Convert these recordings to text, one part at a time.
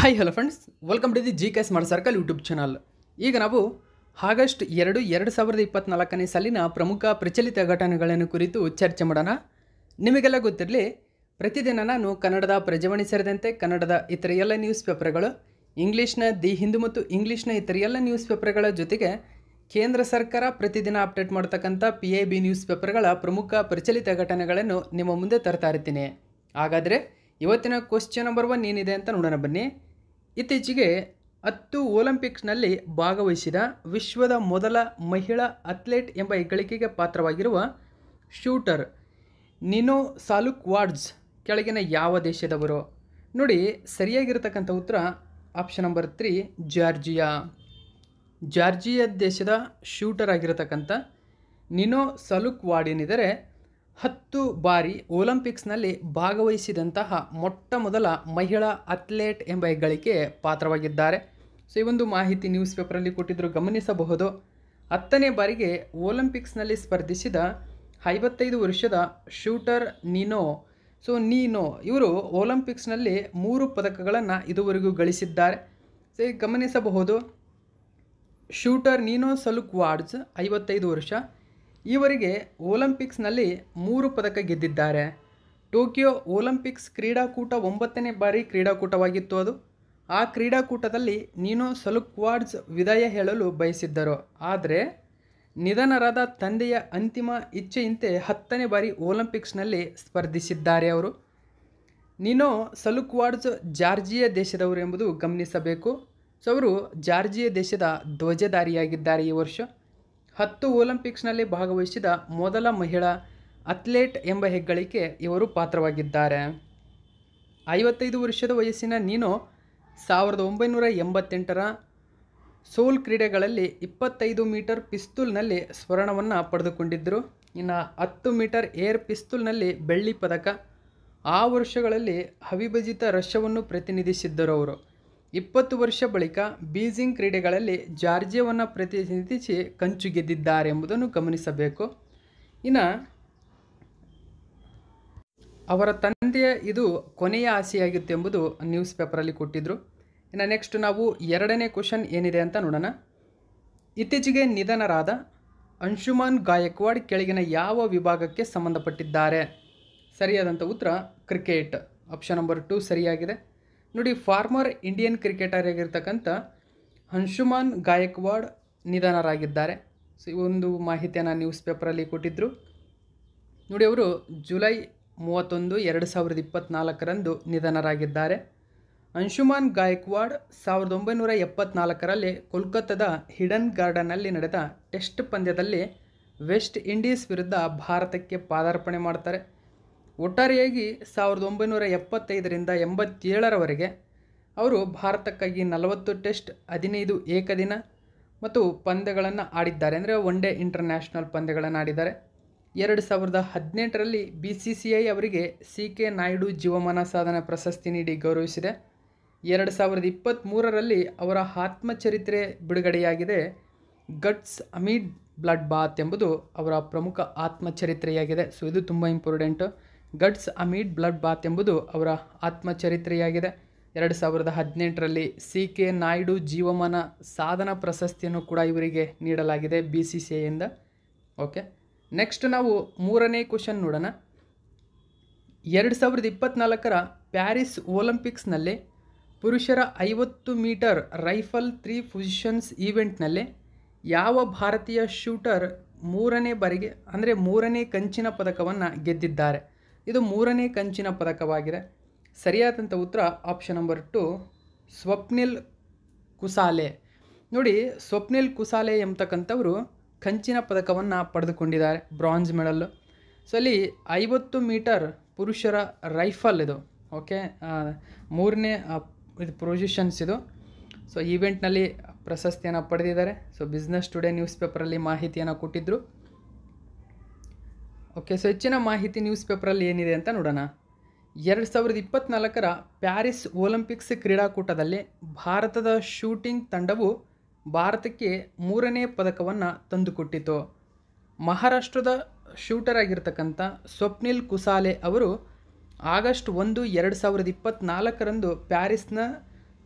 hi hello friends welcome to the G K smart circle YouTube channel ಈಗ ನಾವು August ಎರಡು ಎರಡು ಸಾವಿರದ ಇಪ್ಪತ್ತ್ನಾಲ್ಕನೇ ಸಾಲಿನ ಪ್ರಮುಖ ಪ್ರಚಲಿತ ಘಟನೆಗಳನ್ನು ಕುರಿತು ಚರ್ಚೆ ಮಾಡೋಣ ನಿಮಗೆಲ್ಲ ಗೊತ್ತಿರಲಿ ಪ್ರತಿದಿನ ನಾನು ಕನ್ನಡದ ಪ್ರಜಾವಾಣಿ ಸೇರಿದಂತೆ ಕನ್ನಡದ ಇತರ ಎಲ್ಲ ನ್ಯೂಸ್ ಪೇಪರ್ಗಳು ಇಂಗ್ಲೀಷ್ನ ದಿ ಹಿಂದೂ ಮತ್ತು ಇಂಗ್ಲೀಷ್ನ ಇತರ ಎಲ್ಲ ನ್ಯೂಸ್ ಪೇಪರ್ಗಳ ಜೊತೆಗೆ ಕೇಂದ್ರ ಸರ್ಕಾರ ಪ್ರತಿದಿನ ಅಪ್ಡೇಟ್ ಮಾಡ್ತಕ್ಕಂಥ ಪಿ ಎ ಬಿ ನ್ಯೂಸ್ ಪೇಪರ್ಗಳ ಪ್ರಮುಖ ಪ್ರಚಲಿತ ಘಟನೆಗಳನ್ನು ನಿಮ್ಮ ಮುಂದೆ ತರ್ತಾ ಇರ್ತೀನಿ ಹಾಗಾದರೆ ಇವತ್ತಿನ ಕ್ವಶನ್ ನಂಬರ್ ಒನ್ ಏನಿದೆ ಅಂತ ನೋಡೋಣ ಬನ್ನಿ ಇತ್ತೀಚೆಗೆ ಹತ್ತು ಒಲಿಂಪಿಕ್ಸ್ನಲ್ಲಿ ಭಾಗವಹಿಸಿದ ವಿಶ್ವದ ಮೊದಲ ಮಹಿಳಾ ಅಥ್ಲೆಟ್ ಎಂಬ ಹೆಗ್ಗಳಿಕೆಗೆ ಪಾತ್ರವಾಗಿರುವ ಶೂಟರ್ ನಿನೋ ಸಾಲುಕ್ ವಾರ್ಡ್ಸ್ ಕೆಳಗಿನ ಯಾವ ದೇಶದವರು ನೋಡಿ ಸರಿಯಾಗಿರತಕ್ಕಂಥ ಉತ್ತರ option number three Georgia Georgia ದೇಶದ ಶೂಟರ್ ಆಗಿರತಕ್ಕಂಥ ನಿನೋ ಸಾಲುಕ್ ವಾರ್ಡ್ ಏನಿದ್ದಾರೆ ಹತ್ತು ಬಾರಿ ಒಲಿಂಪಿಕ್ಸ್ನಲ್ಲಿ ಭಾಗವಹಿಸಿದಂತಹ ಮೊಟ್ಟ ಮೊದಲ ಮಹಿಳಾ ಅಥ್ಲೇಟ್ ಎಂಬ ಹೆಗ್ಗಳಿಕೆ ಪಾತ್ರವಾಗಿದ್ದಾರೆ ಸೊ ಈ ಒಂದು ಮಾಹಿತಿ ನ್ಯೂಸ್ ಪೇಪರಲ್ಲಿ ಕೊಟ್ಟಿದ್ದರೂ ಗಮನಿಸಬಹುದು ಹತ್ತನೇ ಬಾರಿಗೆ ಒಲಿಂಪಿಕ್ಸ್ನಲ್ಲಿ ಸ್ಪರ್ಧಿಸಿದ ಐವತ್ತೈದು ವರ್ಷದ ಶೂಟರ್ ನೀನೋ ಸೊ ನೀನೋ ಇವರು ಒಲಿಂಪಿಕ್ಸ್ನಲ್ಲಿ ಮೂರು ಪದಕಗಳನ್ನು ಇದುವರೆಗೂ ಗಳಿಸಿದ್ದಾರೆ ಸೊ ಗಮನಿಸಬಹುದು ಶೂಟರ್ ನೀನೋ ವಾರ್ಡ್ಸ್ ಐವತ್ತೈದು ವರ್ಷ ಈವರೆಗೆ ಒಲಿಂಪಿಕ್ಸ್ನಲ್ಲಿ ಮೂರು ಪದಕ ಗೆದ್ದಿದ್ದಾರೆ ಟೋಕಿಯೋ ಒಲಿಂಪಿಕ್ಸ್ ಕ್ರೀಡಾಕೂಟ ಒಂಬತ್ತನೇ ಬಾರಿ ಕ್ರೀಡಾಕೂಟವಾಗಿತ್ತು ಅದು ಆ ಕ್ರೀಡಾಕೂಟದಲ್ಲಿ ನೀನು ಸಲುಕ್ವಾಡ್ಸ್ ವಿದಾಯ ಹೇಳಲು ಬಯಸಿದ್ದರು ಆದರೆ ನಿಧನರಾದ ತಂದೆಯ ಅಂತಿಮ ಇಚ್ಛೆಯಂತೆ ಹತ್ತನೇ ಬಾರಿ ಒಲಿಂಪಿಕ್ಸ್ನಲ್ಲಿ ಸ್ಪರ್ಧಿಸಿದ್ದಾರೆ ಅವರು ನೀನು ಸಲುಕ್ವಾಡ್ಸ್ ಜಾರ್ಜಿಯ ದೇಶದವರು ಎಂಬುದು ಗಮನಿಸಬೇಕು ಸೊ ಅವರು ಜಾರ್ಜಿಯ ದೇಶದ ಧ್ವಜಧಾರಿಯಾಗಿದ್ದಾರೆ ಈ ವರ್ಷ ಹತ್ತು ಒಲಿಂಪಿಕ್ಸ್ನಲ್ಲಿ ಭಾಗವಹಿಸಿದ ಮೊದಲ ಮಹಿಳಾ ಅಥ್ಲೇಟ್ ಎಂಬ ಹೆಗ್ಗಳಿಕೆ ಇವರು ಪಾತ್ರವಾಗಿದ್ದಾರೆ ಐವತ್ತೈದು ವರ್ಷದ ವಯಸ್ಸಿನ ನೀನು ಸಾವಿರದ ಒಂಬೈನೂರ ಎಂಬತ್ತೆಂಟರ ಸೋಲ್ ಕ್ರೀಡೆಗಳಲ್ಲಿ ಇಪ್ಪತ್ತೈದು ಮೀಟರ್ ಪಿಸ್ತೂಲ್ನಲ್ಲಿ ಸ್ವರ್ಣವನ್ನು ಪಡೆದುಕೊಂಡಿದ್ದರು ಇನ್ನು ಹತ್ತು ಮೀಟರ್ ಏರ್ ಪಿಸ್ತೂಲ್ನಲ್ಲಿ ಬೆಳ್ಳಿ ಪದಕ ಆ ವರ್ಷಗಳಲ್ಲಿ ಅವಿಭಜಿತ ರಷ್ಯವನ್ನು ಪ್ರತಿನಿಧಿಸಿದ್ದರು ಅವರು ಇಪ್ಪತ್ತು ವರ್ಷ ಬಳಿಕ ಬೀಜಿಂಗ್ ಕ್ರೀಡೆಗಳಲ್ಲಿ ಜಾರ್ಜಿಯವನ್ನು ಪ್ರತಿನಿಧಿಸಿ ಕಂಚು ಗೆದ್ದಿದ್ದಾರೆ ಎಂಬುದನ್ನು ಗಮನಿಸಬೇಕು ಇನ್ನು ಅವರ ತಂದೆಯ ಇದು ಕೊನೆಯ ಆಸೆಯಾಗಿತ್ತು ಎಂಬುದು ನ್ಯೂಸ್ ಪೇಪರಲ್ಲಿ ಕೊಟ್ಟಿದ್ದರು ಇನ್ನು ನೆಕ್ಸ್ಟ್ ನಾವು ಎರಡನೇ ಕ್ವಶನ್ ಏನಿದೆ ಅಂತ ನೋಡೋಣ ಇತ್ತೀಚೆಗೆ ನಿಧನರಾದ ಅಂಶುಮಾನ್ ಗಾಯಕ್ವಾಡ್ ಕೆಳಗಿನ ಯಾವ ವಿಭಾಗಕ್ಕೆ ಸಂಬಂಧಪಟ್ಟಿದ್ದಾರೆ ಸರಿಯಾದಂಥ ಉತ್ತರ ಕ್ರಿಕೆಟ್ ಆಪ್ಷನ್ ನಂಬರ್ ಟು ಸರಿಯಾಗಿದೆ ನೋಡಿ ಫಾರ್ಮರ್ ಇಂಡಿಯನ್ ಕ್ರಿಕೆಟರ್ ಆಗಿರ್ತಕ್ಕಂಥ ಹಂಶುಮಾನ್ ಗಾಯಕ್ವಾಡ್ ನಿಧನರಾಗಿದ್ದಾರೆ ಸೊ ಈ ಒಂದು ಮಾಹಿತಿಯನ್ನು ನ್ಯೂಸ್ ಪೇಪರಲ್ಲಿ ಕೊಟ್ಟಿದ್ದರು ನೋಡಿ ಅವರು ಜುಲೈ ಮೂವತ್ತೊಂದು ಎರಡು ಸಾವಿರದ ಇಪ್ಪತ್ತ್ನಾಲ್ಕರಂದು ನಿಧನರಾಗಿದ್ದಾರೆ ಅಂಶುಮಾನ್ ಗಾಯಕ್ವಾಡ್ ಸಾವಿರದ ಒಂಬೈನೂರ ಎಪ್ಪತ್ನಾಲ್ಕರಲ್ಲಿ ಕೋಲ್ಕತ್ತಾದ ಹಿಡನ್ ಗಾರ್ಡನ್ನಲ್ಲಿ ನಡೆದ ಟೆಸ್ಟ್ ಪಂದ್ಯದಲ್ಲಿ ವೆಸ್ಟ್ ಇಂಡೀಸ್ ವಿರುದ್ಧ ಭಾರತಕ್ಕೆ ಪಾದಾರ್ಪಣೆ ಮಾಡ್ತಾರೆ ಒಟ್ಟಾರೆಯಾಗಿ ಸಾವಿರದ ಒಂಬೈನೂರ ಎಪ್ಪತ್ತೈದರಿಂದ ಎಂಬತ್ತೇಳರವರೆಗೆ ಅವರು ಭಾರತಕ್ಕಾಗಿ ನಲವತ್ತು ಟೆಸ್ಟ್ ಹದಿನೈದು ಏಕದಿನ ಮತ್ತು ಪಂದ್ಯಗಳನ್ನು ಆಡಿದ್ದಾರೆ ಅಂದರೆ ಒನ್ ಡೇ ಇಂಟರ್ನ್ಯಾಷನಲ್ ಪಂದ್ಯಗಳನ್ನು ಆಡಿದ್ದಾರೆ ಎರಡು ಸಾವಿರದ ಹದಿನೆಂಟರಲ್ಲಿ ಬಿ ಸಿ ಸಿ ಐ ಅವರಿಗೆ ಸಿ ಕೆ ನಾಯ್ಡು ಜೀವಮಾನ ಸಾಧನೆ ಪ್ರಶಸ್ತಿ ನೀಡಿ ಗೌರವಿಸಿದೆ ಎರಡು ಸಾವಿರದ ಇಪ್ಪತ್ತ್ಮೂರರಲ್ಲಿ ಅವರ ಆತ್ಮಚರಿತ್ರೆ ಬಿಡುಗಡೆಯಾಗಿದೆ ಗಟ್ಸ್ ಅಮೀಡ್ ಬ್ಲಡ್ ಬಾತ್ ಎಂಬುದು ಅವರ ಪ್ರಮುಖ ಆತ್ಮಚರಿತ್ರೆಯಾಗಿದೆ ಸೊ ಇದು ತುಂಬ important guts amid bloodbath ಎಂಬುದು ಅವರ ಆತ್ಮಚರಿತ್ರೆಯಾಗಿದೆ ಎರಡು ಸಾವಿರದ ಹದಿನೆಂಟರಲ್ಲಿ ಸಿ ಕೆ ನಾಯ್ಡು ಜೀವಮಾನ ಸಾಧನ ಪ್ರಶಸ್ತಿಯನ್ನು ಕೂಡ ಇವರಿಗೆ ನೀಡಲಾಗಿದೆ ಬಿ ಸಿ ಸಿ ಐಯಿಂದ ಓಕೆ ನೆಕ್ಸ್ಟ್ ನಾವು ಮೂರನೇ ಕ್ವಶನ್ ನೋಡೋಣ ಎರಡು ಸಾವಿರದ ಇಪ್ಪತ್ತ್ನಾಲ್ಕರ ಪ್ಯಾರಿಸ್ ಒಲಿಂಪಿಕ್ಸ್ನಲ್ಲಿ ಪುರುಷರ ಐವತ್ತು ಮೀಟರ್ ರೈಫಲ್ ತ್ರೀ ಪೊಸಿಷನ್ಸ್ ಈವೆಂಟ್ನಲ್ಲಿ ಯಾವ ಭಾರತೀಯ ಶೂಟರ್ ಮೂರನೇ ಬಾರಿಗೆ ಅಂದರೆ ಮೂರನೇ ಕಂಚಿನ ಪದಕವನ್ನು ಗೆದ್ದಿದ್ದಾರೆ ಇದು ಮೂರನೇ ಕಂಚಿನ ಪದಕವಾಗಿದೆ ಸರಿಯಾದಂಥ ಉತ್ತರ option number two Swapnil Kusale ನೋಡಿ ಸ್ವಪ್ನಿಲ್ ಕುಸಾಲೆ ಎಂಬತಕ್ಕಂಥವರು ಕಂಚಿನ ಪದಕವನ್ನು ಪಡೆದುಕೊಂಡಿದ್ದಾರೆ ಬ್ರಾಂಜ್ ಮೆಡಲ್ ಸೊ ಅಲ್ಲಿ ಐವತ್ತು ಮೀಟರ್ ಪುರುಷರ ರೈಫಲ್ ಇದು ಓಕೆ ಮೂರನೇ ಇದು ಪ್ರೊಸಿಷನ್ಸ್ ಇದು ಸೊ ಈವೆಂಟ್ನಲ್ಲಿ ಪ್ರಶಸ್ತಿಯನ್ನು ಪಡೆದಿದ್ದಾರೆ ಸೊ ಬಿಸ್ನೆಸ್ ಟುಡೇ ನ್ಯೂಸ್ ಪೇಪರಲ್ಲಿ ಮಾಹಿತಿಯನ್ನು ಕೊಟ್ಟಿದ್ದರು ಓಕೆ ಸೊ ಹೆಚ್ಚಿನ ಮಾಹಿತಿ ನ್ಯೂಸ್ ಪೇಪರಲ್ಲಿ ಏನಿದೆ ಅಂತ ನೋಡೋಣ ಎರಡು ಸಾವಿರದ ಇಪ್ಪತ್ತ್ನಾಲ್ಕರ ಪ್ಯಾರಿಸ್ ಒಲಿಂಪಿಕ್ಸ್ ಕ್ರೀಡಾಕೂಟದಲ್ಲಿ ಭಾರತದ ಶೂಟಿಂಗ್ ತಂಡವು ಭಾರತಕ್ಕೆ ಮೂರನೇ ಪದಕವನ್ನು ತಂದುಕೊಟ್ಟಿತು ಮಹಾರಾಷ್ಟ್ರದ ಶೂಟರ್ ಆಗಿರ್ತಕ್ಕಂಥ ಸ್ವಪ್ನಿಲ್ ಕುಸಾಲೆ ಅವರು ಆಗಸ್ಟ್ ಒಂದು ಎರಡು ಸಾವಿರದ ಇಪ್ಪತ್ತ್ನಾಲ್ಕರಂದು ಪ್ಯಾರಿಸ್ನ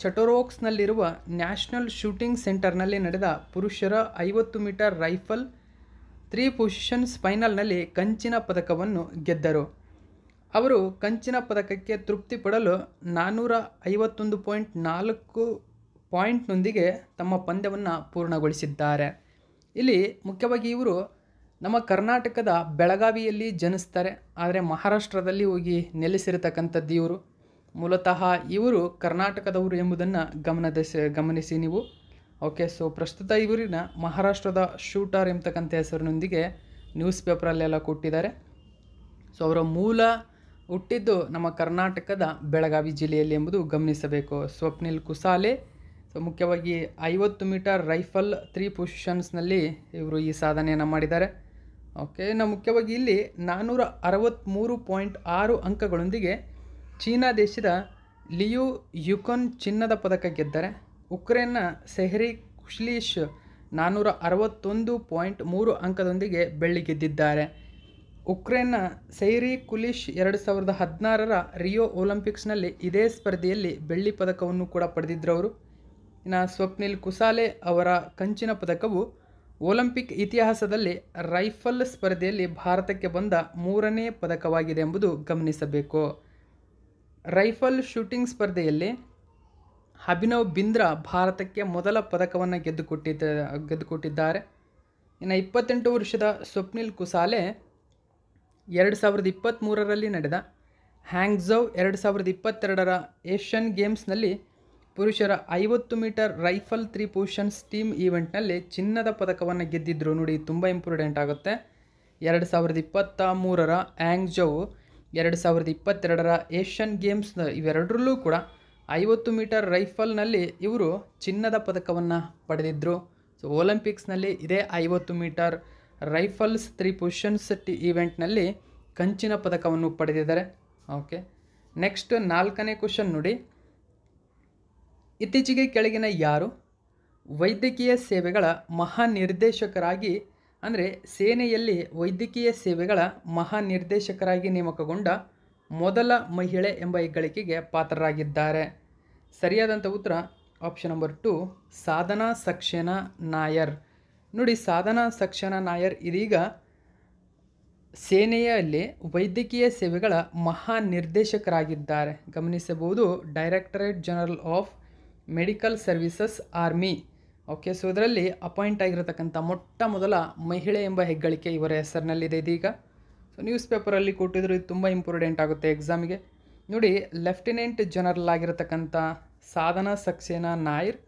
ಚಟೋರೋಕ್ಸ್ನಲ್ಲಿರುವ ನ್ಯಾಷನಲ್ ಶೂಟಿಂಗ್ ಸೆಂಟರ್ನಲ್ಲಿ ನಡೆದ ಪುರುಷರ ಐವತ್ತು ಮೀಟರ್ ರೈಫಲ್ ತ್ರೀ ಪೊಸಿಷನ್ಸ್ ಫೈನಲ್ನಲ್ಲಿ ಕಂಚಿನ ಪದಕವನ್ನು ಗೆದ್ದರು ಅವರು ಕಂಚಿನ ಪದಕಕ್ಕೆ ತೃಪ್ತಿ ಪಡಲು ನಾನ್ನೂರ ಐವತ್ತೊಂದು ಪಾಯಿಂಟ್ ನಾಲ್ಕು ಪಾಯಿಂಟ್ನೊಂದಿಗೆ ತಮ್ಮ ಪಂದ್ಯವನ್ನು ಪೂರ್ಣಗೊಳಿಸಿದ್ದಾರೆ ಇಲ್ಲಿ ಮುಖ್ಯವಾಗಿ ಇವರು ನಮ್ಮ ಕರ್ನಾಟಕದ ಬೆಳಗಾವಿಯಲ್ಲಿ ಜನಿಸ್ತಾರೆ ಆದರೆ ಮಹಾರಾಷ್ಟ್ರದಲ್ಲಿ ಹೋಗಿ ನೆಲೆಸಿರತಕ್ಕಂಥದ್ದು ಇವರು ಮೂಲತಃ ಇವರು ಕರ್ನಾಟಕದವರು ಎಂಬುದನ್ನು ಗಮನದ ಗಮನಿಸಿ ನೀವು ಓಕೆ ಸೊ ಪ್ರಸ್ತುತ ಇವರಿನ ಮಹಾರಾಷ್ಟ್ರದ ಶೂಟರ್ ಎಂಬತಕ್ಕಂಥ ಹೆಸರಿನೊಂದಿಗೆ ನ್ಯೂಸ್ ಪೇಪರಲ್ಲೆಲ್ಲ ಕೊಟ್ಟಿದ್ದಾರೆ ಸೊ ಅವರ ಮೂಲ ಹುಟ್ಟಿದ್ದು ನಮ್ಮ ಕರ್ನಾಟಕದ ಬೆಳಗಾವಿ ಜಿಲ್ಲೆಯಲ್ಲಿ ಎಂಬುದು ಗಮನಿಸಬೇಕು ಸ್ವಪ್ನಿಲ್ ಕುಸಾಲೆ ಸೊ ಮುಖ್ಯವಾಗಿ ಐವತ್ತು ಮೀಟರ್ ರೈಫಲ್ ತ್ರೀ ಪೊಸಿಷನ್ಸ್ನಲ್ಲಿ ಇವರು ಈ ಸಾಧನೆಯನ್ನು ಮಾಡಿದ್ದಾರೆ ಓಕೆ ನಾವು ಮುಖ್ಯವಾಗಿ ಇಲ್ಲಿ ನಾನ್ನೂರ ಅರವತ್ತ್ಮೂರು ಪಾಯಿಂಟ್ ಆರು ಅಂಕಗಳೊಂದಿಗೆ ಚೀನಾ ದೇಶದ ಲಿಯು ಯುಕೊನ್ ಚಿನ್ನದ ಪದಕ ಗೆದ್ದರೆ ಉಕ್ರೇನ್ನ ಸೆಹ್ರಿ ಕುಶ್ಲೀಶ್ ನಾನ್ನೂರ ಅರವತ್ತೊಂದು ಪಾಯಿಂಟ್ ಮೂರು ಅಂಕದೊಂದಿಗೆ ಬೆಳ್ಳಿ ಗೆದ್ದಿದ್ದಾರೆ ಉಕ್ರೇನ್ನ ಸೈರಿ ಕುಲಿಶ್ ಎರಡು ಸಾವಿರದ ಹದಿನಾರರ ರಿಯೋ ಒಲಿಂಪಿಕ್ಸ್ನಲ್ಲಿ ಇದೇ ಸ್ಪರ್ಧೆಯಲ್ಲಿ ಬೆಳ್ಳಿ ಪದಕವನ್ನು ಕೂಡ ಪಡೆದಿದ್ದರವರು ಅವರು ಇನ್ನು ಸ್ವಪ್ನಿಲ್ ಕುಸಾಲೆ ಅವರ ಕಂಚಿನ ಪದಕವು ಒಲಿಂಪಿಕ್ ಇತಿಹಾಸದಲ್ಲಿ ರೈಫಲ್ ಸ್ಪರ್ಧೆಯಲ್ಲಿ ಭಾರತಕ್ಕೆ ಬಂದ ಮೂರನೇ ಪದಕವಾಗಿದೆ ಎಂಬುದು ಗಮನಿಸಬೇಕು ರೈಫಲ್ ಶೂಟಿಂಗ್ ಸ್ಪರ್ಧೆಯಲ್ಲಿ ಅಭಿನವ್ ಬಿಂದ್ರಾ ಭಾರತಕ್ಕೆ ಮೊದಲ ಪದಕವನ್ನು ಗೆದ್ದುಕೊಟ್ಟಿದ್ದ ಗೆದ್ದುಕೊಟ್ಟಿದ್ದಾರೆ ಇನ್ನು ಇಪ್ಪತ್ತೆಂಟು ವರ್ಷದ ಸ್ವಪ್ನಿಲ್ ಕುಸಾಲೆ ಎರಡು ಸಾವಿರದ ಇಪ್ಪತ್ತ್ಮೂರರಲ್ಲಿ ನಡೆದ ಹ್ಯಾಂಗ್ಝೌ ಎರಡು ಸಾವಿರದ ಇಪ್ಪತ್ತೆರಡರ ಏಷ್ಯನ್ ಗೇಮ್ಸ್ನಲ್ಲಿ ಪುರುಷರ ಐವತ್ತು meter rifle three positions team ಈವೆಂಟ್ನಲ್ಲಿ ಚಿನ್ನದ ಪದಕವನ್ನು ಗೆದ್ದಿದ್ದರು ನೋಡಿ ತುಂಬ ಇಂಪಾರ್ಟೆಂಟ್ ಆಗುತ್ತೆ ಎರಡು ಸಾವಿರದ ಇಪ್ಪತ್ತ ಮೂರರ ಆ್ಯಂಗ್ಜೌ ಎರಡು ಸಾವಿರದ ಇಪ್ಪತ್ತೆರಡರ ಏಷ್ಯನ್ ಗೇಮ್ಸ್ನ ಇವೆರಡರಲ್ಲೂ ಕೂಡ ಐವತ್ತು ಮೀಟರ್ ರೈಫಲ್ನಲ್ಲಿ ಇವರು ಚಿನ್ನದ ಪದಕವನ್ನು ಪಡೆದಿದ್ದರು ಸೊ ಒಲಿಂಪಿಕ್ಸ್ನಲ್ಲಿ ಇದೇ ಐವತ್ತು ಮೀಟರ್ ರೈಫಲ್ಸ್ ತ್ರೀ ಪೊಸಿಷನ್ಸ್ ಟಿ ಈವೆಂಟ್ನಲ್ಲಿ ಕಂಚಿನ ಪದಕವನ್ನು ಪಡೆದಿದ್ದಾರೆ ಓಕೆ ನೆಕ್ಸ್ಟ್ ನಾಲ್ಕನೇ ಕ್ವಶನ್ ನೋಡಿ ಇತ್ತೀಚೆಗೆ ಕೆಳಗಿನ ಯಾರು ವೈದ್ಯಕೀಯ ಸೇವೆಗಳ ಮಹಾನಿರ್ದೇಶಕರಾಗಿ ಅಂದರೆ ಸೇನೆಯಲ್ಲಿ ವೈದ್ಯಕೀಯ ಸೇವೆಗಳ ಮಹಾನಿರ್ದೇಶಕರಾಗಿ ನೇಮಕಗೊಂಡ ಮೊದಲ ಮಹಿಳೆ ಎಂಬ ಹೆಗ್ಗಳಿಕೆಗೆ ಪಾತ್ರರಾಗಿದ್ದಾರೆ ಸರಿಯಾದಂಥ ಉತ್ತರ option number two Sadhana Saxena Nair ನೋಡಿ ಸಾಧನಾ ಸಕ್ಷೇನ ನಾಯರ್ ಇದೀಗ ಸೇನೆಯಲ್ಲಿ ವೈದ್ಯಕೀಯ ಸೇವೆಗಳ ಮಹಾ ನಿರ್ದೇಶಕರಾಗಿದ್ದಾರೆ ಗಮನಿಸಬಹುದು directorate general of medical services army okay so ಇದರಲ್ಲಿ ಅಪಾಯಿಂಟ್ ಆಗಿರತಕ್ಕಂಥ ಮೊಟ್ಟ ಮೊದಲ ಮಹಿಳೆ ಎಂಬ ಹೆಗ್ಗಳಿಕೆ ಇವರ ಹೆಸರಿನಲ್ಲಿದೆ ಇದೀಗ ಸೊ ನ್ಯೂಸ್ ಪೇಪರಲ್ಲಿ ಕೊಟ್ಟಿದ್ರು ಇದು ತುಂಬ ಇಂಪಾರ್ಟೆಂಟ್ ಆಗುತ್ತೆ ಎಕ್ಸಾಮಿಗೆ ನೋಡಿ ಲೆಫ್ಟಿನೆಂಟ್ ಜನರಲ್ ಆಗಿರತಕ್ಕಂಥ Sadhana Saxena Nair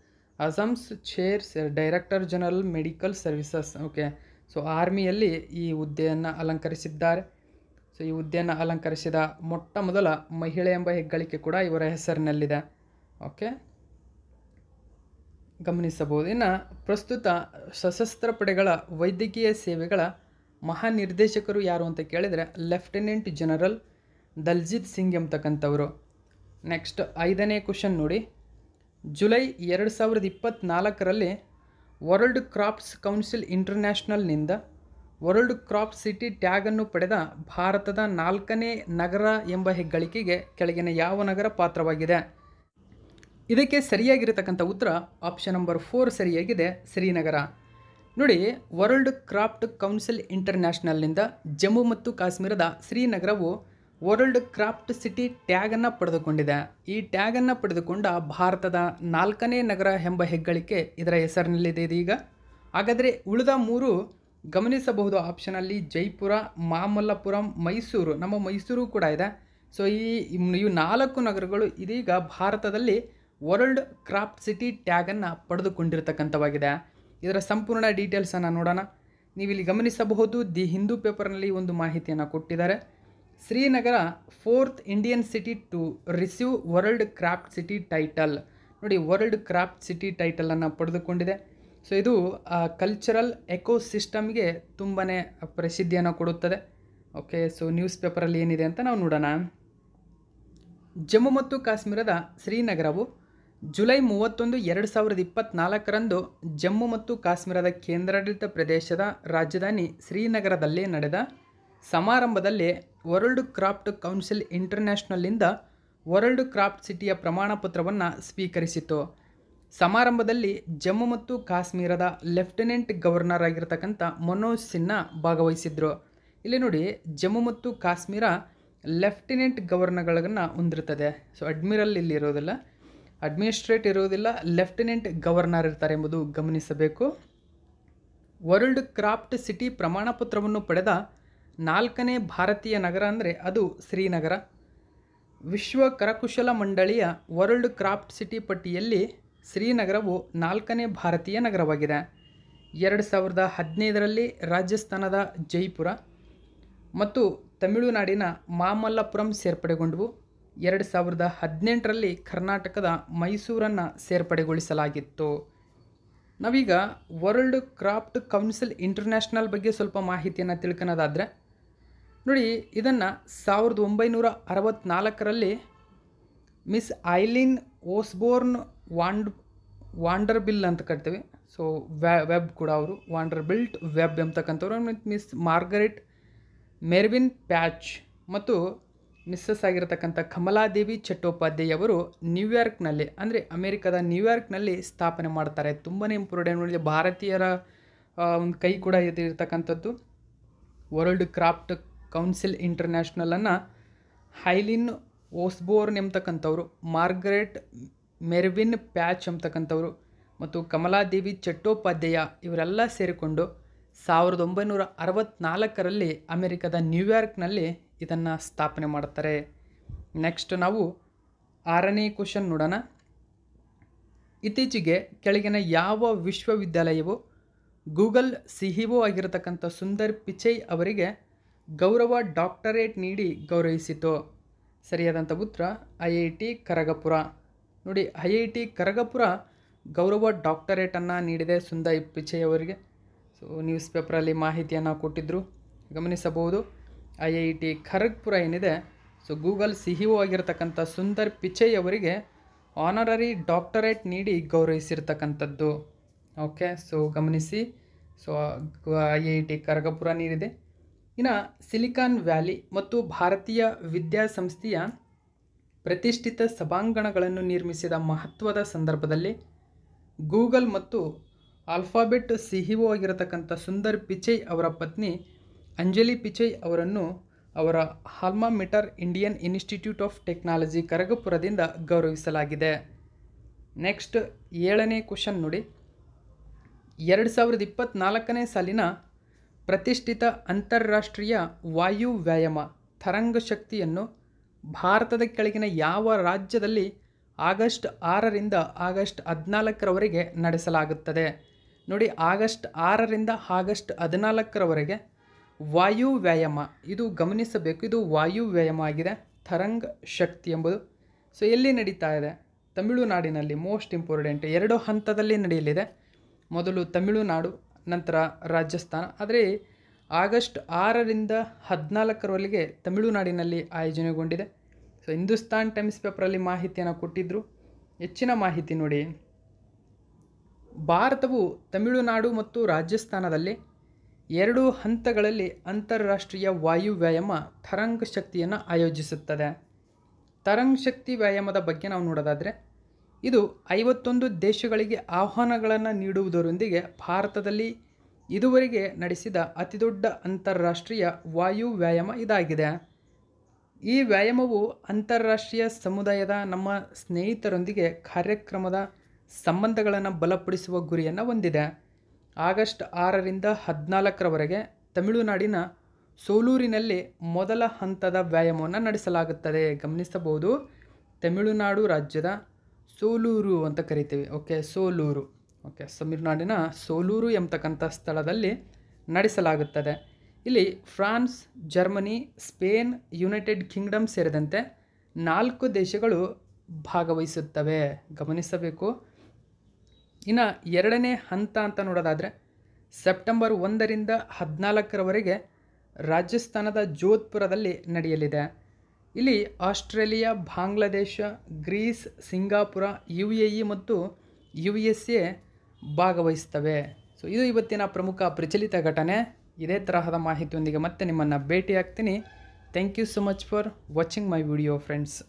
assumes charge director general medical services okay so ಆರ್ಮಿಯಲ್ಲಿ ಈ ಹುದ್ದೆಯನ್ನು ಅಲಂಕರಿಸಿದ್ದಾರೆ ಸೊ ಈ ಹುದ್ದೆಯನ್ನು ಅಲಂಕರಿಸಿದ ಮೊಟ್ಟ ಮೊದಲ ಮಹಿಳೆ ಎಂಬ ಹೆಗ್ಗಳಿಕೆ ಕೂಡ ಇವರ ಹೆಸರಿನಲ್ಲಿದೆ ಓಕೆ ಗಮನಿಸಬಹುದು ಇನ್ನು ಪ್ರಸ್ತುತ ಸಶಸ್ತ್ರ ಪಡೆಗಳ ವೈದ್ಯಕೀಯ ಸೇವೆಗಳ ಮಹಾನಿರ್ದೇಶಕರು ಯಾರು ಅಂತ ಕೇಳಿದರೆ ಲೆಫ್ಟಿನೆಂಟ್ ಜನರಲ್ ದಲ್ಜಿತ್ ಸಿಂಗ್ ಎಂಬತಕ್ಕಂಥವರು ನೆಕ್ಸ್ಟ್ ಐದನೇ ಕ್ವಶನ್ ನೋಡಿ ಜುಲೈ ಎರಡು ಸಾವಿರದ ಇಪ್ಪತ್ತ್ನಾಲ್ಕರಲ್ಲಿ ವರ್ಲ್ಡ್ ಕ್ರಾಪ್ಸ್ ಕೌನ್ಸಿಲ್ ಇಂಟರ್ನ್ಯಾಷನಲ್ನಿಂದ ವರ್ಲ್ಡ್ ಕ್ರಾಪ್ ಸಿಟಿ ಟ್ಯಾಗನ್ನು ಪಡೆದ ಭಾರತದ ನಾಲ್ಕನೇ ನಗರ ಎಂಬ ಹೆಗ್ಗಳಿಕೆಗೆ ಕೆಳಗಿನ ಯಾವ ನಗರ ಪಾತ್ರವಾಗಿದೆ ಇದಕ್ಕೆ ಸರಿಯಾಗಿರತಕ್ಕಂಥ ಉತ್ತರ ಆಪ್ಷನ್ ನಂಬರ್ ಫೋರ್ ಸರಿಯಾಗಿದೆ ಶ್ರೀನಗರ ನೋಡಿ ವರ್ಲ್ಡ್ ಕ್ರಾಫ್ಟ್ ಕೌನ್ಸಿಲ್ ಇಂಟರ್ನ್ಯಾಷನಲ್ನಿಂದ ಜಮ್ಮು ಮತ್ತು ಕಾಶ್ಮೀರದ ಶ್ರೀನಗರವು ವರ್ಲ್ಡ್ ಕ್ರಾಫ್ಟ್ ಸಿಟಿ ಟ್ಯಾಗನ್ನು ಪಡೆದುಕೊಂಡಿದೆ ಈ ಟ್ಯಾಗನ್ನು ಪಡೆದುಕೊಂಡ ಭಾರತದ ನಾಲ್ಕನೇ ನಗರ ಎಂಬ ಹೆಗ್ಗಳಿಕೆ ಇದರ ಹೆಸರಿನಲ್ಲಿದೆ ಇದೀಗ ಹಾಗಾದರೆ ಉಳಿದ ಮೂರು ಗಮನಿಸಬಹುದು ಆಪ್ಷನಲ್ಲಿ ಜೈಪುರ ಮಾಮಲ್ಲಪುರಂ ಮೈಸೂರು ನಮ್ಮ ಮೈಸೂರು ಕೂಡ ಇದೆ ಸೊ ಈ ನಾಲ್ಕು ನಗರಗಳು ಇದೀಗ ಭಾರತದಲ್ಲಿ ವರ್ಲ್ಡ್ ಕ್ರಾಫ್ಟ್ ಸಿಟಿ ಟ್ಯಾಗನ್ನು ಪಡೆದುಕೊಂಡಿರ್ತಕ್ಕಂಥವಾಗಿದೆ ಇದರ ಸಂಪೂರ್ಣ ಡೀಟೇಲ್ಸನ್ನು ನೋಡೋಣ ನೀವಿಲ್ಲಿ ಗಮನಿಸಬಹುದು ದಿ ಹಿಂದೂ ಪೇಪರ್ನಲ್ಲಿ ಒಂದು ಮಾಹಿತಿಯನ್ನು ಕೊಟ್ಟಿದ್ದಾರೆ Srinagar fourth Indian city to receive world craft city title ನೋಡಿ ವರ್ಲ್ಡ್ ಕ್ರಾಫ್ಟ್ ಸಿಟಿ ಟೈಟಲನ್ನು ಪಡೆದುಕೊಂಡಿದೆ ಸೊ ಇದು ಕಲ್ಚರಲ್ ಎಕೋಸಿಸ್ಟಮ್ಗೆ ತುಂಬಾ ಪ್ರಸಿದ್ಧಿಯನ್ನು ಕೊಡುತ್ತದೆ ಓಕೆ ಸೊ ನ್ಯೂಸ್ ಪೇಪರಲ್ಲಿ ಏನಿದೆ ಅಂತ ನಾವು ನೋಡೋಣ ಜಮ್ಮು ಮತ್ತು ಕಾಶ್ಮೀರದ ಶ್ರೀನಗರವು ಜುಲೈ ಮೂವತ್ತೊಂದು ಎರಡು ಸಾವಿರದ ಇಪ್ಪತ್ತ್ನಾಲ್ಕರಂದು ಜಮ್ಮು ಮತ್ತು ಕಾಶ್ಮೀರದ ಕೇಂದ್ರಾಡಳಿತ ಪ್ರದೇಶದ ರಾಜಧಾನಿ ಶ್ರೀನಗರದಲ್ಲಿ ನಡೆದ ಸಮಾರಂಭದಲ್ಲಿ ವರ್ಲ್ಡ್ ಕ್ರಾಫ್ಟ್ ಕೌನ್ಸಿಲ್ ಇಂಟರ್ನ್ಯಾಷನಲ್ಲಿಂದ ವರ್ಲ್ಡ್ ಕ್ರಾಫ್ಟ್ ಸಿಟಿಯ ಪ್ರಮಾಣಪತ್ರವನ್ನು ಸ್ವೀಕರಿಸಿತು ಸಮಾರಂಭದಲ್ಲಿ ಜಮ್ಮು ಮತ್ತು ಕಾಶ್ಮೀರದ ಲೆಫ್ಟಿನೆಂಟ್ ಗವರ್ನರ್ ಆಗಿರತಕ್ಕಂಥ ಮನೋಜ್ ಸಿನ್ಹಾ ಭಾಗವಹಿಸಿದ್ರು ಇಲ್ಲಿ ನೋಡಿ ಜಮ್ಮು ಮತ್ತು ಕಾಶ್ಮೀರ ಲೆಫ್ಟಿನೆಂಟ್ ಗವರ್ನರ್ಗಳನ್ನು ಹೊಂದಿರುತ್ತದೆ ಸೊ ಅಡ್ಮಿರಲ್ ಇಲ್ಲಿ ಇರೋದಿಲ್ಲ ಅಡ್ಮಿನಿಸ್ಟ್ರೇಟ್ ಇರೋದಿಲ್ಲ ಲೆಫ್ಟಿನೆಂಟ್ ಗವರ್ನರ್ ಇರ್ತಾರೆ ಎಂಬುದು ಗಮನಿಸಬೇಕು ವರ್ಲ್ಡ್ ಕ್ರಾಫ್ಟ್ ಸಿಟಿ ಪ್ರಮಾಣಪತ್ರವನ್ನು ಪಡೆದ ನಾಲ್ಕನೇ ಭಾರತೀಯ ನಗರ ಅಂದರೆ ಅದು ಶ್ರೀನಗರ ವಿಶ್ವ ಕರಕುಶಲ ಮಂಡಳಿಯ ವರ್ಲ್ಡ್ ಕ್ರಾಫ್ಟ್ ಸಿಟಿ ಪಟ್ಟಿಯಲ್ಲಿ ಶ್ರೀನಗರವು ನಾಲ್ಕನೇ ಭಾರತೀಯ ನಗರವಾಗಿದೆ ಎರಡು ಸಾವಿರದ ಹದಿನೈದರಲ್ಲಿ ರಾಜಸ್ಥಾನದ ಜೈಪುರ ಮತ್ತು ತಮಿಳುನಾಡಿನ ಮಾಮಲ್ಲಪುರಂ ಸೇರ್ಪಡೆಗೊಂಡವು ಎರಡು ಸಾವಿರದ ಹದಿನೆಂಟರಲ್ಲಿ ಕರ್ನಾಟಕದ ಮೈಸೂರನ್ನು ಸೇರ್ಪಡೆಗೊಳಿಸಲಾಗಿತ್ತು ನಾವೀಗ ವರ್ಲ್ಡ್ ಕ್ರಾಫ್ಟ್ ಕೌನ್ಸಿಲ್ ಇಂಟರ್ನ್ಯಾಷನಲ್ ಬಗ್ಗೆ ಸ್ವಲ್ಪ ಮಾಹಿತಿಯನ್ನು ತಿಳ್ಕೊಳೋದಾದರೆ ನೋಡಿ ಇದನ್ನು ಸಾವಿರದ ಒಂಬೈನೂರ ಅರವತ್ತ್ನಾಲ್ಕರಲ್ಲಿ Miss Eileen Osborne Vanderbilt ಅಂತ ಕರಿತೀವಿ ಸೊ ವ್ಯಾ ವೆಬ್ ಕೂಡ ಅವರು ವಾಂಡರ್ ಬಿಲ್ಟ್ ವೆಬ್ ಎಂಬತಕ್ಕಂಥವ್ರು ಮಿಸ್ ಮಾರ್ಗರೆಟ್ ಮೆರ್ವಿನ್ ಪ್ಯಾಚ್ ಮತ್ತು ಮಿಸ್ಸಸ್ ಆಗಿರತಕ್ಕಂಥ ಕಮಲಾದೇವಿ ಚಟ್ಟೋಪಾಧ್ಯಾಯ ಅವರು ನ್ಯೂಯಾರ್ಕ್ನಲ್ಲಿ ಅಂದರೆ ಅಮೇರಿಕಾದ ನ್ಯೂಯಾರ್ಕ್ನಲ್ಲಿ ಸ್ಥಾಪನೆ ಮಾಡ್ತಾರೆ ತುಂಬಾ ಇಂಪಾರ್ಟೆಂಟ್ ನೋಡಿ ಭಾರತೀಯರ ಒಂದು ಕೈ ಕೂಡ ಎದುರಿರ್ತಕ್ಕಂಥದ್ದು ವರ್ಲ್ಡ್ ಕ್ರಾಫ್ಟ್ ಕೌನ್ಸಿಲ್ ಇಂಟರ್ನ್ಯಾಷನಲನ್ನು ಹೈಲಿನ್ ಓಸ್ಬೋರ್ನ್ ಎಂಬತಕ್ಕಂಥವ್ರು ಮಾರ್ಗರೆಟ್ ಮೆರ್ವಿನ್ ಪ್ಯಾಚ್ ಎಂಬತಕ್ಕಂಥವ್ರು ಮತ್ತು ಕಮಲಾದೇವಿ ಚಟ್ಟೋಪಾಧ್ಯಾಯ ಇವರೆಲ್ಲ ಸೇರಿಕೊಂಡು ಸಾವಿರದ ಒಂಬೈನೂರ ಅರವತ್ತ್ನಾಲ್ಕರಲ್ಲಿ ಅಮೆರಿಕದ ನ್ಯೂಯಾರ್ಕ್ನಲ್ಲಿ ಇದನ್ನು ಸ್ಥಾಪನೆ ಮಾಡ್ತಾರೆ ನೆಕ್ಸ್ಟ್ ನಾವು ಆರನೇ ಕ್ವಶನ್ ನೋಡೋಣ ಇತ್ತೀಚೆಗೆ ಕೆಳಗಿನ ಯಾವ ವಿಶ್ವವಿದ್ಯಾಲಯವು ಗೂಗಲ್ ಸಿಹಿಒ ಆಗಿರತಕ್ಕಂಥ ಸುಂದರ್ ಪಿಚೈ ಅವರಿಗೆ ಗೌರವ ಡಾಕ್ಟರೇಟ್ ನೀಡಿ ಗೌರವಿಸಿತು ಸರಿಯಾದಂಥ ಉತ್ತರ ಐ ಐ ಟಿ ಕರಗಪುರ ನೋಡಿ ಐ ಐ ಟಿ ಕರಗಪುರ ಗೌರವ ಡಾಕ್ಟರೇಟನ್ನು ನೀಡಿದೆ ಸುಂದರ್ ಅವರಿಗೆ ಸೊ ನ್ಯೂಸ್ ಪೇಪರಲ್ಲಿ ಮಾಹಿತಿಯನ್ನು ಕೊಟ್ಟಿದ್ದರು ಗಮನಿಸಬಹುದು ಐ ಐ ಟಿ ಖರಗ್ಪುರ ಏನಿದೆ so Google C E e ಆಗಿರತಕ್ಕಂಥ ಸುಂದರ್ ಅವರಿಗೆ ಆನರರಿ ಡಾಕ್ಟರೇಟ್ ನೀಡಿ ಗೌರವಿಸಿರ್ತಕ್ಕಂಥದ್ದು ಓಕೆ ಸೊ ಗಮನಿಸಿ so I I T Kharagpur ನೀಡಿದೆ ಇನ್ನು ಸಿಲಿಕಾನ್ ವ್ಯಾಲಿ ಮತ್ತು ಭಾರತೀಯ ವಿದ್ಯಾಸಂಸ್ಥೆಯ ಪ್ರತಿಷ್ಠಿತ ಸಭಾಂಗಣಗಳನ್ನು ನಿರ್ಮಿಸಿದ ಮಹತ್ವದ ಸಂದರ್ಭದಲ್ಲಿ ಗೂಗಲ್ ಮತ್ತು ಆಲ್ಫಾಬೆಟ್ ಸಿ ಆಗಿರತಕ್ಕಂಥ ಸುಂದರ್ ಪಿಚೈ ಅವರ ಪತ್ನಿ ಅಂಜಲಿ ಪಿಚೈ ಅವರನ್ನು ಅವರ alma Indian Institute of Technology ಕರಗಪುರದಿಂದ ಗೌರವಿಸಲಾಗಿದೆ ನೆಕ್ಸ್ಟ್ ಏಳನೇ ಕ್ವಶನ್ ನೋಡಿ ಎರಡು ಸಾವಿರದ ಇಪ್ಪತ್ತ್ನಾಲ್ಕನೇ ಸಾಲಿನ ಪ್ರತಿಷ್ಠಿತ ಅಂತಾರಾಷ್ಟ್ರೀಯ ವಾಯು ವ್ಯಾಯಾಮ ತರಂಗ ಶಕ್ತಿಯನ್ನು ಭಾರತದ ಕೆಳಗಿನ ಯಾವ ರಾಜ್ಯದಲ್ಲಿ ಆಗಸ್ಟ್ ಆರರಿಂದ ಆಗಸ್ಟ್ ಹದಿನಾಲ್ಕರವರೆಗೆ ನಡೆಸಲಾಗುತ್ತದೆ ನೋಡಿ ಆಗಸ್ಟ್ ಆರರಿಂದ ಆಗಸ್ಟ್ ಹದಿನಾಲ್ಕರವರೆಗೆ ವಾಯು ವ್ಯಾಯಾಮ ಇದು ಗಮನಿಸಬೇಕು ಇದು ವಾಯು ವ್ಯಾಯಾಮ ಆಗಿದೆ ತರಂಗ ಶಕ್ತಿ ಎಂಬುದು ಸೊ ಎಲ್ಲಿ ನಡೀತಾ ಇದೆ ತಮಿಳುನಾಡಿನಲ್ಲಿ ಮೋಸ್ಟ್ ಇಂಪಾರ್ಟೆಂಟ್ ಎರಡು ಹಂತದಲ್ಲಿ ನಡೆಯಲಿದೆ ಮೊದಲು ತಮಿಳುನಾಡು ನಂತರ ರಾಜಸ್ಥಾನ ಆದರೆ ಆಗಸ್ಟ್ ಆರರಿಂದ ಹದಿನಾಲ್ಕರವರೆಗೆ ತಮಿಳುನಾಡಿನಲ್ಲಿ ಆಯೋಜನೆಗೊಂಡಿದೆ ಸೊ ಹಿಂದೂಸ್ತಾನ್ ಟೈಮ್ಸ್ ಪೇಪರಲ್ಲಿ ಮಾಹಿತಿಯನ್ನು ಕೊಟ್ಟಿದ್ದರು ಹೆಚ್ಚಿನ ಮಾಹಿತಿ ನೋಡಿ ಭಾರತವು ತಮಿಳುನಾಡು ಮತ್ತು ರಾಜಸ್ಥಾನದಲ್ಲಿ ಎರಡು ಹಂತಗಳಲ್ಲಿ ಅಂತಾರಾಷ್ಟ್ರೀಯ ವಾಯು ವ್ಯಾಯಾಮ ತರಂಗ ಶಕ್ತಿಯನ್ನು ಆಯೋಜಿಸುತ್ತದೆ ತರಂಗ ಶಕ್ತಿ ವ್ಯಾಯಾಮದ ಬಗ್ಗೆ ನಾವು ನೋಡೋದಾದರೆ ಇದು ಐವತ್ತೊಂದು ದೇಶಗಳಿಗೆ ಆಹ್ವಾನಗಳನ್ನು ನೀಡುವುದರೊಂದಿಗೆ ಭಾರತದಲ್ಲಿ ಇದುವರೆಗೆ ನಡೆಸಿದ ಅತಿದೊಡ್ಡ ಅಂತಾರಾಷ್ಟ್ರೀಯ ವಾಯು ವ್ಯಾಯಾಮ ಇದಾಗಿದೆ ಈ ವ್ಯಾಯಾಮವು ಅಂತಾರಾಷ್ಟ್ರೀಯ ಸಮುದಾಯದ ನಮ್ಮ ಸ್ನೇಹಿತರೊಂದಿಗೆ ಕಾರ್ಯಕ್ರಮದ ಸಂಬಂಧಗಳನ್ನು ಬಲಪಡಿಸುವ ಗುರಿಯನ್ನು ಹೊಂದಿದೆ ಆಗಸ್ಟ್ ಆರರಿಂದ ಹದಿನಾಲ್ಕರವರೆಗೆ ತಮಿಳುನಾಡಿನ ಸೋಲೂರಿನಲ್ಲಿ ಮೊದಲ ಹಂತದ ವ್ಯಾಯಾಮವನ್ನು ನಡೆಸಲಾಗುತ್ತದೆ ಗಮನಿಸಬಹುದು ತಮಿಳುನಾಡು ರಾಜ್ಯದ ಸೋಲೂರು ಅಂತ ಕರಿತೀವಿ ಓಕೆ ಸೋಲೂರು ಓಕೆ ತಮಿಳುನಾಡಿನ ಸೋಲೂರು ಎಂಬತಕ್ಕಂಥ ಸ್ಥಳದಲ್ಲಿ ನಡೆಸಲಾಗುತ್ತದೆ ಇಲ್ಲಿ France Germany Spain United Kingdom ಸೇರಿದಂತೆ ನಾಲ್ಕು ದೇಶಗಳು ಭಾಗವಹಿಸುತ್ತವೆ ಗಮನಿಸಬೇಕು ಇನ್ನು ಎರಡನೇ ಹಂತ ಅಂತ ನೋಡೋದಾದರೆ ಸೆಪ್ಟೆಂಬರ್ ಒಂದರಿಂದ ಹದಿನಾಲ್ಕರವರೆಗೆ ರಾಜಸ್ಥಾನದ ಜೋಧ್ಪುರದಲ್ಲಿ ನಡೆಯಲಿದೆ ಇಲ್ಲಿ Australia Bangladesh Greece Singapore U A E ಮತ್ತು ಯು ಎಸ್ ಎ ಭಾಗವಹಿಸ್ತವೆ ಸೊ ಇದು ಇವತ್ತಿನ ಪ್ರಮುಖ ಪ್ರಚಲಿತ ಘಟನೆ ಇದೇ ತರಹದ ಮಾಹಿತಿಯೊಂದಿಗೆ ಮತ್ತೆ ನಿಮ್ಮನ್ನು ಭೇಟಿಯಾಗ್ತೀನಿ thank you so much for watching my video friends